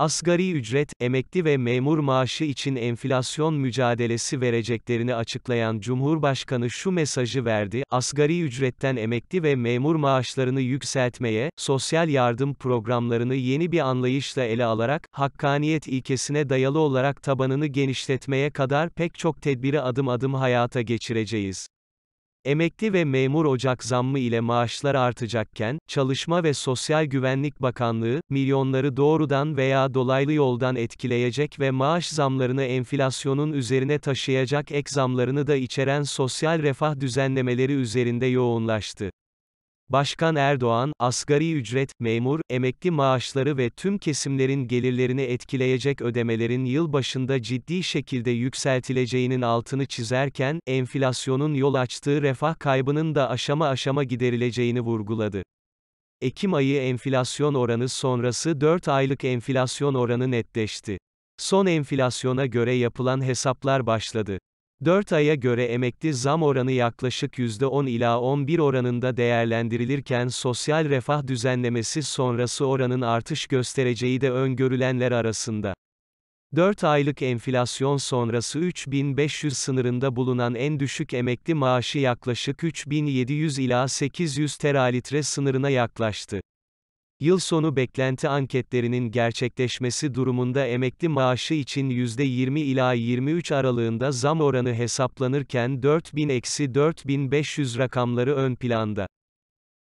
Asgari ücret, emekli ve memur maaşı için enflasyon mücadelesi vereceklerini açıklayan Cumhurbaşkanı şu mesajı verdi, asgari ücretten emekli ve memur maaşlarını yükseltmeye, sosyal yardım programlarını yeni bir anlayışla ele alarak, hakkaniyet ilkesine dayalı olarak tabanını genişletmeye kadar pek çok tedbiri adım adım hayata geçireceğiz. Emekli ve memur ocak zammı ile maaşlar artacakken, Çalışma ve Sosyal Güvenlik Bakanlığı, milyonları doğrudan veya dolaylı yoldan etkileyecek ve maaş zamlarını enflasyonun üzerine taşıyacak ek zamlarını da içeren sosyal refah düzenlemeleri üzerinde yoğunlaştı. Başkan Erdoğan, asgari ücret, memur, emekli maaşları ve tüm kesimlerin gelirlerini etkileyecek ödemelerin yıl başında ciddi şekilde yükseltileceğinin altını çizerken, enflasyonun yol açtığı refah kaybının da aşama aşama giderileceğini vurguladı. Ekim ayı enflasyon oranı sonrası 4 aylık enflasyon oranı netleşti. Son enflasyona göre yapılan hesaplar başladı. 4 aya göre emekli zam oranı yaklaşık %10 ila 11 oranında değerlendirilirken sosyal refah düzenlemesi sonrası oranın artış göstereceği de öngörülenler arasında. 4 aylık enflasyon sonrası 3500 sınırında bulunan en düşük emekli maaşı yaklaşık 3700 ila 800 teralitre sınırına yaklaştı. Yıl sonu beklenti anketlerinin gerçekleşmesi durumunda emekli maaşı için %20 ila 23 aralığında zam oranı hesaplanırken 4000-4500 rakamları ön planda.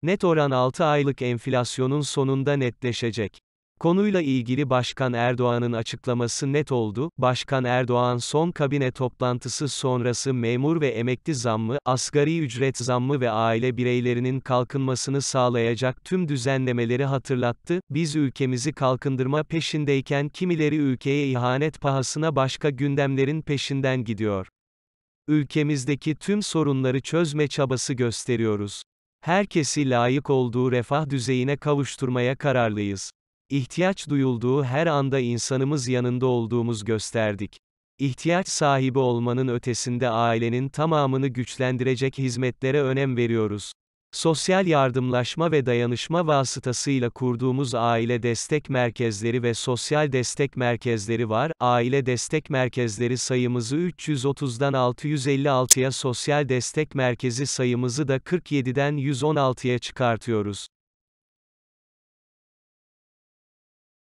Net oran 6 aylık enflasyonun sonunda netleşecek. Konuyla ilgili Başkan Erdoğan'ın açıklaması net oldu. Başkan Erdoğan son kabine toplantısı sonrası memur ve emekli zammı, asgari ücret zammı ve aile bireylerinin kalkınmasını sağlayacak tüm düzenlemeleri hatırlattı. Biz ülkemizi kalkındırma peşindeyken kimileri ülkeye ihanet pahasına başka gündemlerin peşinden gidiyor. Ülkemizdeki tüm sorunları çözme çabası gösteriyoruz. Herkesi layık olduğu refah düzeyine kavuşturmaya kararlıyız. İhtiyaç duyulduğu her anda insanımız yanında olduğumuz gösterdik. İhtiyaç sahibi olmanın ötesinde ailenin tamamını güçlendirecek hizmetlere önem veriyoruz. Sosyal yardımlaşma ve dayanışma vasıtasıyla kurduğumuz aile destek merkezleri ve sosyal destek merkezleri var. Aile destek merkezleri sayımızı 330'dan 656'ya, sosyal destek merkezi sayımızı da 47'den 116'ya çıkartıyoruz.